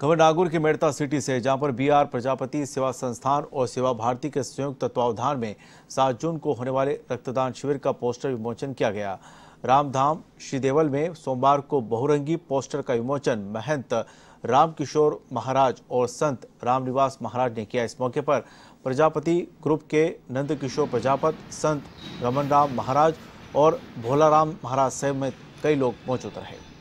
खबर नागौर के मेड़ता सिटी से जहां पर बीआर प्रजापति सेवा संस्थान और सेवा भारती के संयुक्त तत्वावधान में सात जून को होने वाले रक्तदान शिविर का पोस्टर विमोचन किया गया रामधाम श्रीदेवल में सोमवार को बहुरंगी पोस्टर का विमोचन महंत रामकिशोर महाराज और संत रामनिवास महाराज ने किया इस मौके पर प्रजापति ग्रुप के नंदकिशोर प्रजापत संत रमन राम महाराज और भोलाराम महाराज समेत कई लोग मौजूद रहे